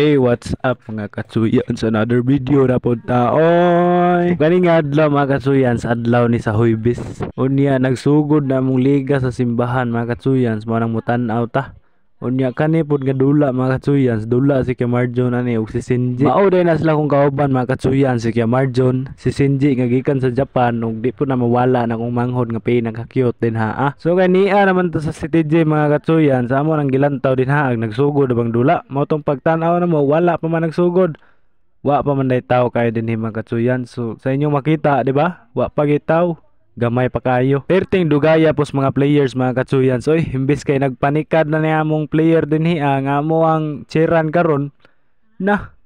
Hey, what's up mga katsuyan sa another video na po taoy. Kani nga adlaw mga katsuyan sa adlaw ni sa Huybis. Unya nagsugod na mong liga sa simbahan mga katsuyan, mo nang mutan ta. Unya kani pud nga dula mga dula si kay Marjon ani ug si Sinji. Mao day na sila kung kauban makatsuyan si kay Marjon, si Sinji nga gikan sa Japan ug di pud na mawala na kung manghod nga pinaka-cute din ha. Ah. So kaniya naman to sa si TJ mga katsuyan, sa amo nang gilantaw din ha ag nagsugod bang dula. Mao tong pagtan-aw na mo wala pa man nagsugod. Wa pa man day taw kayo din mga katsuyan. So sa inyong makita, di ba? Wa pa gitaw gamay pa kayo. 13 dugaya pos mga players mga katsuyan. Oy, imbis kay nagpanikad na niya mong player din hi, ang ah, amo ang cheran karon. Nah,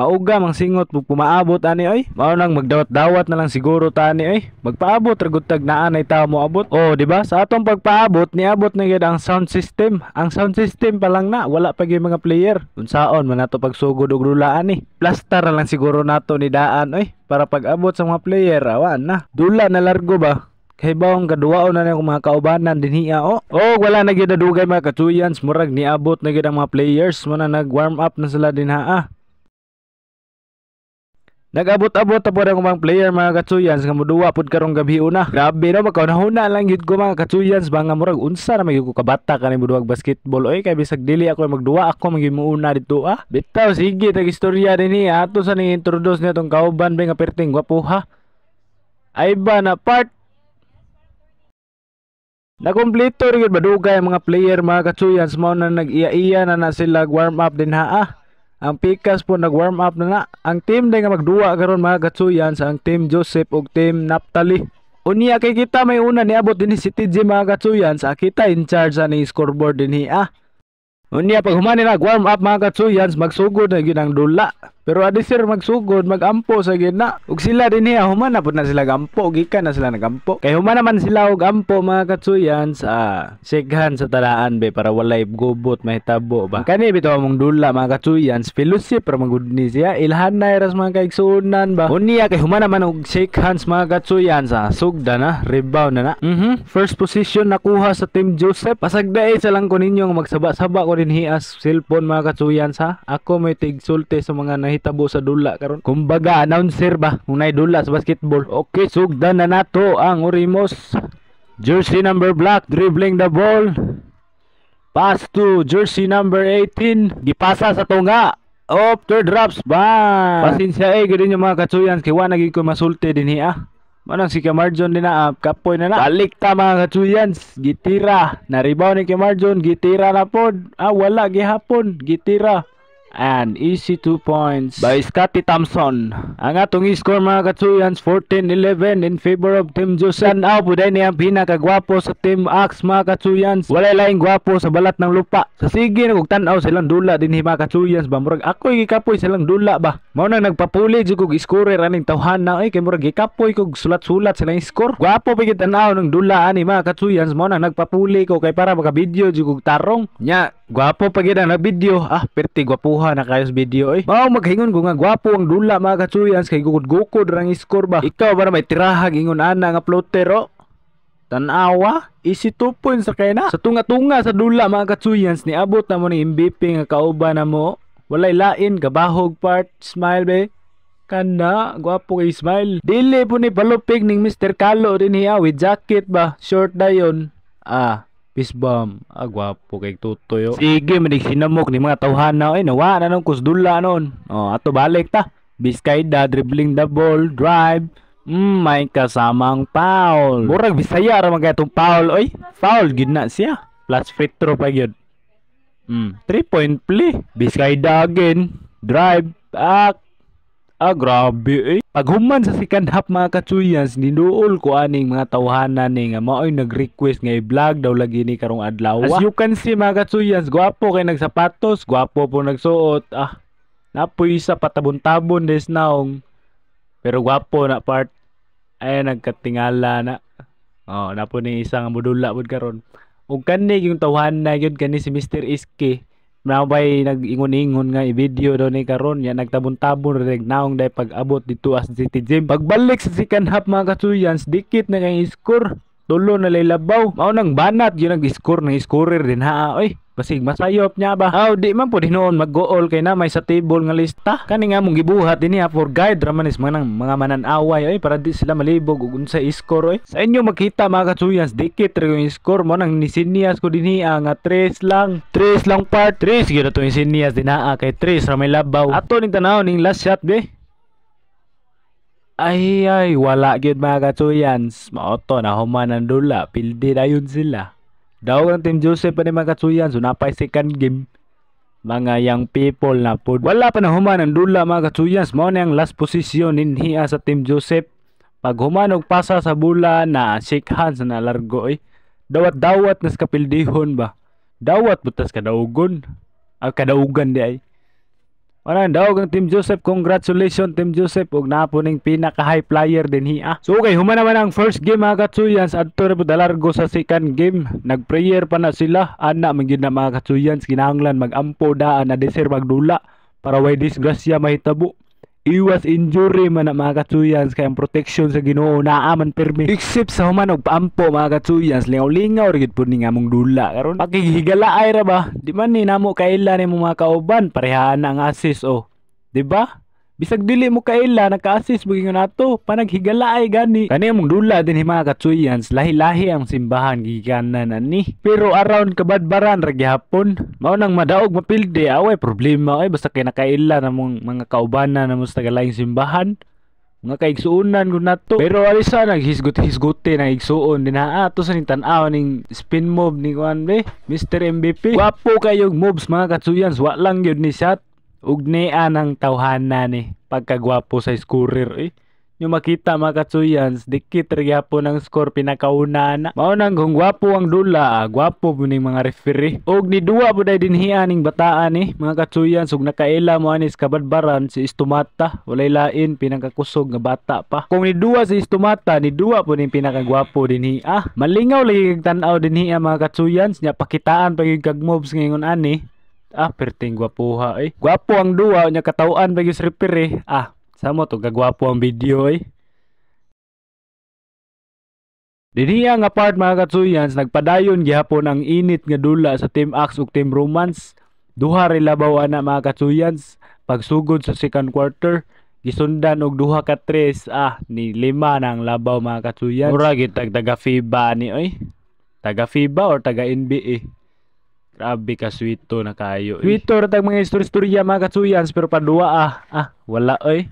Mauga mang singot pug pumaabot ani oy. Mao nang magdawat-dawat na lang siguro ta ani oy. Magpaabot ragud na anay ta mo abot. Oh, di ba? Sa atong pagpaabot niabot na gid ang sound system. Ang sound system pa lang na wala pa gyud mga player. Unsaon man ato pagsugod og rulaan ni. Plaster na lang siguro nato ni daan oy para pag-abot sa mga player awan na. Dula na largo ba? kay bawang kaduwaon na ng mga kaubanan dinhi o oh oh, wala na gyud dugay mga katuyans murag niabot na gyud ang mga players mo na nag warm up na sila dinha ah Nagabot-abot na po ang mga player mga katsuyans nga muduwa pod karong gabi una. Grabe no magkauna nahuna lang gid ko mga katsuyans Banga murag unsa na magyud kabata kabata kani muduwag basketball oy kay bisag dili ako magduwa ako magyud una dito ah. Bitaw sige tag istorya dinhi ato sa ning introduce nitong kauban bay perting gwapo ha. Ay ba na part Nakumpleto rin yun, badugay mga player mga katsuyans mao na nag-iya-iya na na sila warm up din ha ah. Ang Pikas po nag-warm up na na. Ang team na nga magduwa karon mga katsuyan sa ang team Joseph ug team Naptali Unya kay kita may una niabot dinhi si TJ mga katsuyan sa kita in charge sa ning scoreboard dinhi ah. Unya pag humani nag warm up mga katsuyans magsugod na gyud ang dula. Pero adi sir magsugod, magampo sa gina. Ug sila dinhi humana pud na sila gampo, gikan na sila nagampo. Kay humana naman sila og ampo mga katsuyan sa sighan sa talaan be para walay gubot mahitabo ba. Kani bitaw among dula mga katsuyan, fellowship para magudni siya. Ilhan na iras mga kaigsunan ba. Unya kay humana naman og shake mga katsuyan sa sugda na, rebound na na. Mhm. Mm First position nakuha sa team Joseph. Pasagdae sa lang ko ninyo magsaba-saba ko dinhi as cellphone mga katsuyan sa. Ako may tigsulti sa mga mahitabo sa dula karon kumbaga announcer ba unay dula sa basketball okay sugdan na nato ang Orimos jersey number black dribbling the ball pass to jersey number 18 gipasa sa tunga after drops ba pasensya eh gid yung mga katsuyan kay wala gyud ko masulti dinhi ah Manang si Kamarjon din na up, ah, kapoy na na. Balik ta mga kachuyans, gitira. Naribaw ni Kamarjon, gitira na pod. Ah, wala, gihapon, gitira and easy 2 points by Scotty Thompson. Ang atong score mga katsuyans 14-11 in favor of Team Jose. Tanaw po dahil niyang pinakagwapo sa Team Axe mga katsuyans. Walay laing gwapo sa balat ng lupa. Sa sige na kung tanaw silang dula din mga katsuyans ba. Murag ako ako'y gikapoy silang dula ba. Maunang nagpapuli jud kog score raning tawhan na ay kay murag gikapoy kog sulat-sulat silang score. Gwapo pigit tanaw ng dula ani mga katsuyans. Maunang nagpapuli ko kay para maka video jud tarong. Nya gwapo pagid ang video. Ah perti gwapo duha na kayo sa video oy. Mao maghingon ko nga gwapo ang dula mga katsuyans kay gukod-gukod rang iskor ba. Ikaw ba na may tirahag ingon ana nga floater oh. Tanawa, easy 2 points sa kay Sa tunga-tunga sa dula mga katsuyans ni abot na mo ni MVP nga kauba na mo. Walay lain, gabahog part, smile be. Kana, gwapo kay smile. Dili po ni palupig ning Mr. Kalo din hiya with jacket ba, short dayon. Ah, Pisbam, agwapo ah, kay tutoyo. Sige, manig sinamok ni mga na. Ay, nawa na nung kusdula nun. O, oh, ato balik ta. da, dribbling the ball, drive. Mm, may kasamang foul. Murag bisaya ra mga itong foul. Oy, foul, gid na siya. Plus free throw pa yun. Mm, 3 point play. Biskayda again. Drive. Ah, Ah, grabe eh. Paghuman sa second half mga kachuyans, ninuol ko aning mga tawhanan ni eh, nga maoy nag-request nga i-vlog daw lagi ni karong adlaw. As you can see mga kachuyans, gwapo kay nagsapatos, gwapo po nagsuot. Ah, napoy sa patabon-tabon des naong. Pero gwapo na part. Ay nagkatingala na. Oh, napo ni isang modula pod karon. Ug kani yung tawhanan gyud kani si Mr. Iski. Naubay nag-ingon-ingon nga i-video daw ni karon yan nagtabon-tabon reg naong day pag-abot dito as City Gym. Pagbalik sa second half mga kasuyans, dikit na kay score. Tulo na lay labaw. Mao nang banat gyud nag-score ng scorer din ha. Oy, Basig masayop niya ba? Aw, di man po dinon mag-goal kay na may sa table nga lista. Kani nga mong gibuhat ini niya for guide raman is mga, mga mananaway oy para di sila malibog ug unsa score oy. Sa inyo makita mga katsuyans dikit ra yung score mo nang nisinias ko dinhi nga 3 lang. 3 lang part 3 gyud to sinias dinaa kay 3 ra may labaw. Ato ning tanaw ning last shot be. Ay ay wala gyud mga Mao to na human ang dula, pildi dayon sila. Daw ang Team Joseph pa ni mga katsuyan. So napay second game. Mga young people na po. Wala pa na human ang dula mga katsuyan. Mao na ang last position ninhiya sa Team Joseph. Pag human pasa sa bula na shake hands na largo eh. Dawat-dawat na sa kapildihon ba? Dawat butas kadaugon. Ah, kadaugan di ay. Manan daw ang Team Joseph. Congratulations Team Joseph ug naa ning pinaka high player dinhi ah. So okay, human naman ang first game mga katsuyans At ra pud largo sa second game. Nag-prayer pa na sila. Ana man na mga katsuyans kinahanglan magampo daan na deserve magdula para way disgrasya mahitabo iwas injury man na mga katsuyans kay protection sa Ginoo naa man permi except sa human og paampo mga katsuyans lingaw-lingaw gid pud ni among dula karon pakigigala ay ra ba di man ni namo kaila ni mga kauban parehaan ang assist oh di ba Bisag dili mo kaila naka-assist buging nato panaghigala ay gani. Kani mong dula din mga katsuyans lahi-lahi ang simbahan gikanan ani. Pero around kabadbaran ra gihapon mao nang madaog mapilde away problema ay basta kay nakaila na mga kaubanan na sa tagalayng simbahan. Nga kaigsuunan ko na to. Pero alisa, naghisgot-hisgote na igsuon din ha. Ato ah, sa tanaw ning spin move ni Kwan Mr. MVP. Wapo kayo moves mga katsuyans. Wa lang yun ni Sat ug niya ng tawhanan ni pagkagwapo sa skurir eh. Nyo makita mga katsuyans, dikit po ng score pinakauna na. Maunang kung gwapo ang dula, ah, gwapo po ni mga referee. Og ni dua po dahil dinhian ning bataan eh. Mga katsuyans, ug nakaila mo anis kabadbaran si Istumata. Walay lain, pinakakusog nga bata pa. Kung ni duwa si Istumata, ni dua po ni pinakagwapo dinhi. Ah, malingaw lagi kag tan-aw dinhi ang mga katsuyans. Nya pakitaan pag yung kag-moves ngayon ani. Ah, perting gwapuha eh. Gwapo ang duwa nya katawaan ba sa referee. Eh? Ah, samo to gagwapo ang video eh. Diniya nga part mga katsuyans, nagpadayon gihapon ang init nga dula sa Team Axe ug Team Romance. Duha ri labaw ana mga katsuyans pagsugod sa second quarter gisundan og duha ka tres ah ni lima nang labaw mga katsuyans. Mura gitag taga FIBA ni oy. Taga FIBA or taga NBA. Grabe ka swito na kayo. Eh. Swito ratag mga story istorya mga katsuyans pero padua ah. Ah, wala oy.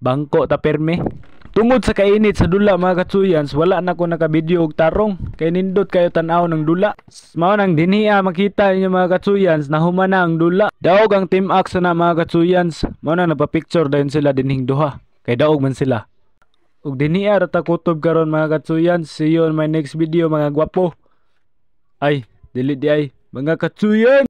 Bangko ta perme. Tungod sa kainit sa dula mga katsuyans, wala na ko nakabidyo og tarong. Kay nindot kayo tan-aw ng dula. Mao nang dinhia ah, makita ninyo mga katsuyans na humana ang dula. Daog ang team action na mga katsuyans. Mao na napapicture dayon sila dinhing duha. Kay daog man sila. Ug dinhia ah, ra ta kutob karon mga katsuyans. See you on my next video mga gwapo. Ay, delete di ay. Mga katsuyan!